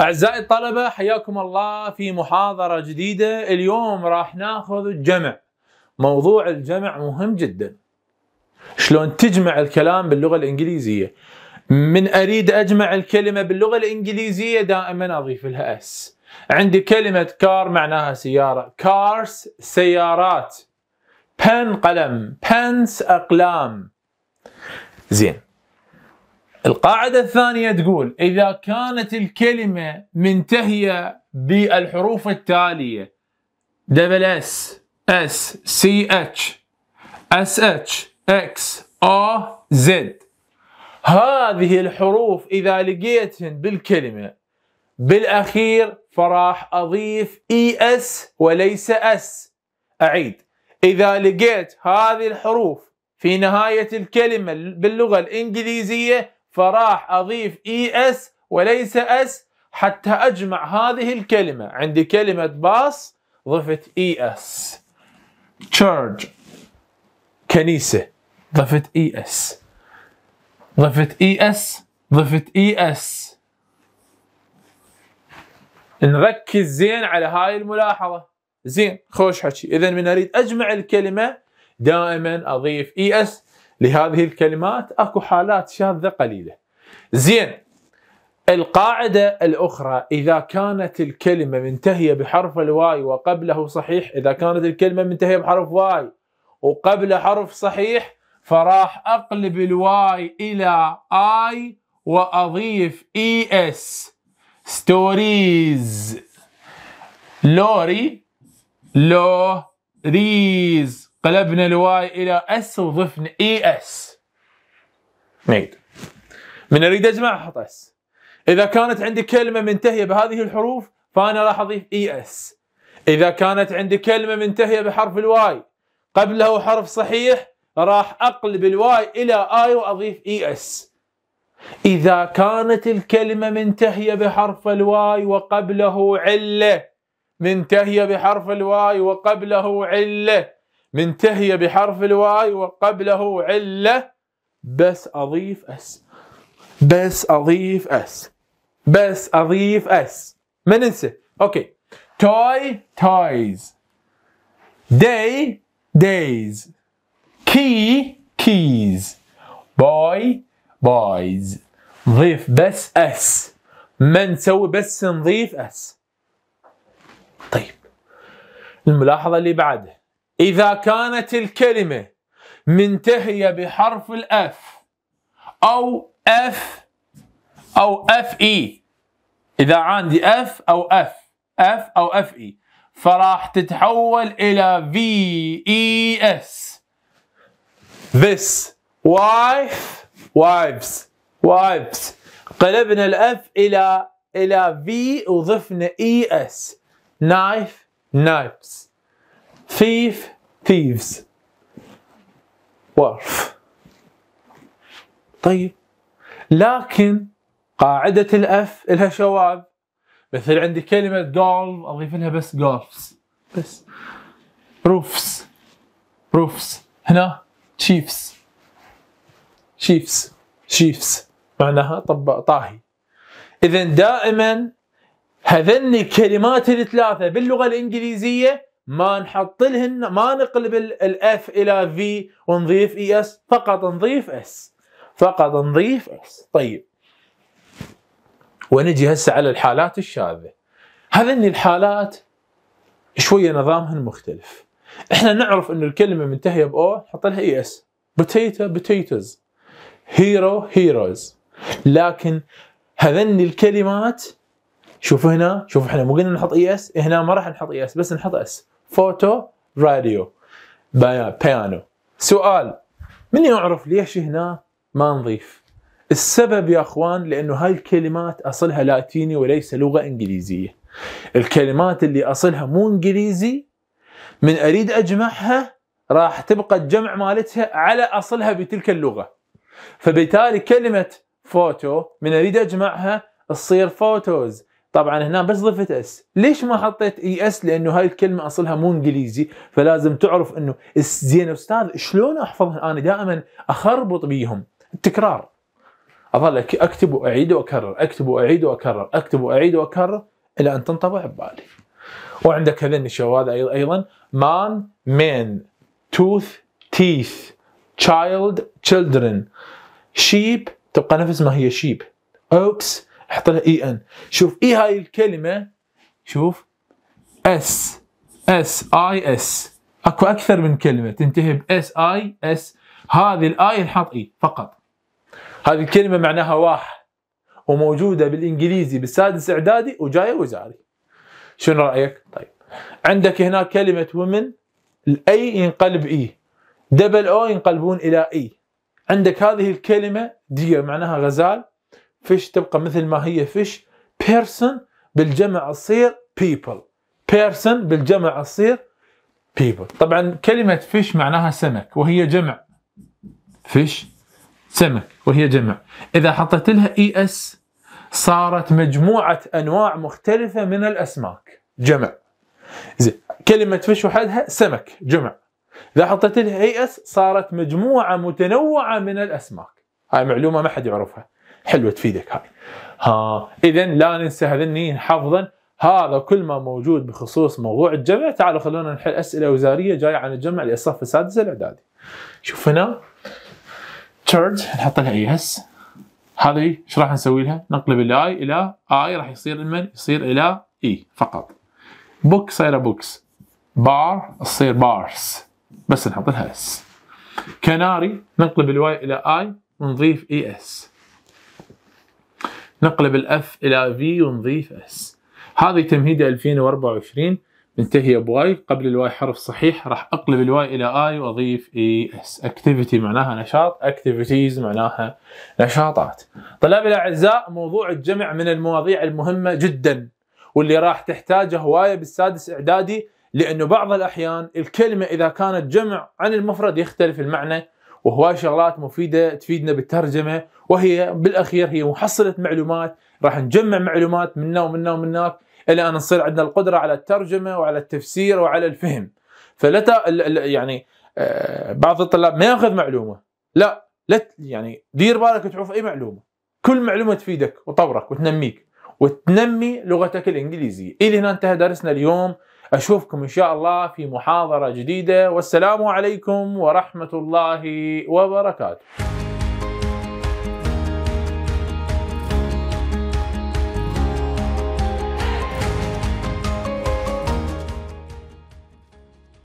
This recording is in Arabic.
أعزائي الطلبة حياكم الله في محاضرة جديدة اليوم راح ناخذ الجمع موضوع الجمع مهم جدا شلون تجمع الكلام باللغة الإنجليزية من أريد أجمع الكلمة باللغة الإنجليزية دائما أضيف لها أس عندي كلمة كار معناها سيارة كارس سيارات بن قلم بنس أقلام زين القاعدة الثانية تقول إذا كانت الكلمة منتهية بالحروف التالية دبل اس اس سي اتش اس اتش اكس او زد هذه الحروف إذا لقيتهن بالكلمة بالأخير فراح أضيف اي e، اس وليس اس أعيد إذا لقيت هذه الحروف في نهاية الكلمة باللغة الإنجليزية فراح اضيف اي e اس وليس اس حتى اجمع هذه الكلمه عندي كلمه باص ضفت اي اس تشارج كنيسه ضفت اي e اس ضفت اي e اس ضفت اي اس نركز زين على هاي الملاحظه زين خوش حكي اذا من اريد اجمع الكلمه دائما اضيف اي اس لهذه الكلمات اكو حالات شاذه قليله. زين القاعده الاخرى اذا كانت الكلمه منتهيه بحرف الواي وقبله صحيح، اذا كانت الكلمه منتهيه بحرف واي وقبل حرف صحيح فراح اقلب الواي الى اي واضيف اي اس ستوريز لوري لوريز قلبنا الواي الى اس وضفنا اي e اس نقد من اريد اجمع احط اس اذا كانت عندي كلمه منتهيه بهذه الحروف فانا راح اضيف اي e اس اذا كانت عندي كلمه منتهيه بحرف الواي قبله حرف صحيح راح اقلب الواي الى اي واضيف اي e اس اذا كانت الكلمه منتهيه بحرف الواي وقبله عله منتهيه بحرف الواي وقبله عله منتهيه بحرف الواي وقبله عله بس اضيف اس بس اضيف اس بس اضيف اس ما ننسى اوكي توي تويز داي دايز كي كيز باي بايز نضيف بس اس ما نسوي بس نضيف اس طيب الملاحظه اللي بعدها إذا كانت الكلمة منتهية بحرف الأف أو أف أو أف إي إذا عندي أف أو أف أف أو أف إي فراح تتحول إلى في إي إس this wife wives wives قلبنا الأف إلى إلى في وضفنا إي e إس knife knives thief thieves wolf طيب لكن قاعدة الأف لها شواذ مثل عندي كلمة جولف أضيف لها بس جولفز بس روفز روفز هنا تشيفز تشيفز تشيفز معناها طب طاهي إذا دائما هذني الكلمات الثلاثة باللغة الإنجليزية ما نحط لهن ما نقلب الاف الى في ونضيف اي e اس فقط نضيف اس فقط نضيف اس طيب ونجي هسه على الحالات الشاذه هذني الحالات شويه نظامهن مختلف احنا نعرف ان الكلمه منتهيه باو نحط لها اي اس بوتيتا بوتيتوز هيرو هيروز لكن هذني الكلمات شوفوا هنا شوفوا احنا مو قلنا نحط اي e اس هنا ما راح نحط اي e اس بس نحط اس فوتو راديو بيانو سؤال من يعرف ليش هنا ما نضيف السبب يا اخوان لانه هاي الكلمات اصلها لاتيني وليس لغه انجليزيه الكلمات اللي اصلها مو انجليزي من اريد اجمعها راح تبقى الجمع مالتها على اصلها بتلك اللغه فبالتالي كلمه فوتو من اريد اجمعها تصير فوتوز طبعا هنا بس ضفت اس ليش ما حطيت اي e اس لانه هاي الكلمه اصلها مو انجليزي فلازم تعرف انه زين استاذ شلون احفظها انا دائما اخربط بيهم التكرار اظل اكتب واعيد واكرر اكتب واعيد واكرر اكتب واعيد واكرر الى ان تنطبع ببالي وعندك هذين الشواذ ايضا مان مين توث تيث تشايلد تشيلدرن شيب تبقى نفس ما هي شيب اوكس حط لها اي ان شوف اي هاي الكلمه شوف اس اس اي اس اكو اكثر من كلمه تنتهي باس اي اس هذه الاي نحط اي فقط هذه الكلمه معناها واحد وموجوده بالانجليزي بالسادس اعدادي وجايه وزاري شنو رايك طيب عندك هنا كلمه ومن الاي ينقلب اي دبل او ينقلبون الى اي e. عندك هذه الكلمه دير معناها غزال فيش تبقى مثل ما هي فيش بيرسون بالجمع تصير بيبل بيرسون بالجمع تصير بيبل طبعا كلمة فيش معناها سمك وهي جمع فيش سمك وهي جمع إذا حطيت لها إي e إس صارت مجموعة أنواع مختلفة من الأسماك جمع زين كلمة فيش وحدها سمك جمع إذا حطيت لها إي e إس صارت مجموعة متنوعة من الأسماك هاي معلومة ما حد يعرفها حلوه تفيدك هاي ها اذا لا ننسى هذني حفظا هذا كل ما موجود بخصوص موضوع الجمع تعالوا خلونا نحل اسئله وزاريه جايه عن الجمع للصف السادس الاعدادي شوف هنا تشارج نحط لها اي اس هذه ايش راح نسوي لها؟ نقلب الاي الى اي راح يصير لمن؟ يصير الى اي e فقط بوك صايره بوكس بار تصير بارس بس نحط لها اس كناري نقلب الواي الى اي ونضيف اي e اس نقلب الاف الى في ونضيف اس هذه تمهيدة 2024 بنتهي بواي قبل الواي حرف صحيح راح اقلب الواي الى اي واضيف اي اس اكتيفيتي معناها نشاط اكتيفيتيز معناها نشاطات طلابي الاعزاء موضوع الجمع من المواضيع المهمه جدا واللي راح تحتاجه هوايه بالسادس اعدادي لانه بعض الاحيان الكلمه اذا كانت جمع عن المفرد يختلف المعنى وهواي شغلات مفيده تفيدنا بالترجمه وهي بالاخير هي محصله معلومات راح نجمع معلومات منا ومنا ومناك الى ان نصير عندنا القدره على الترجمه وعلى التفسير وعلى الفهم فلا يعني آه، بعض الطلاب ما ياخذ معلومه لا لا يعني دير بالك تعوف اي معلومه كل معلومه تفيدك وطورك وتنميك وتنمي لغتك الانجليزيه الى هنا انتهى درسنا اليوم اشوفكم ان شاء الله في محاضره جديده والسلام عليكم ورحمه الله وبركاته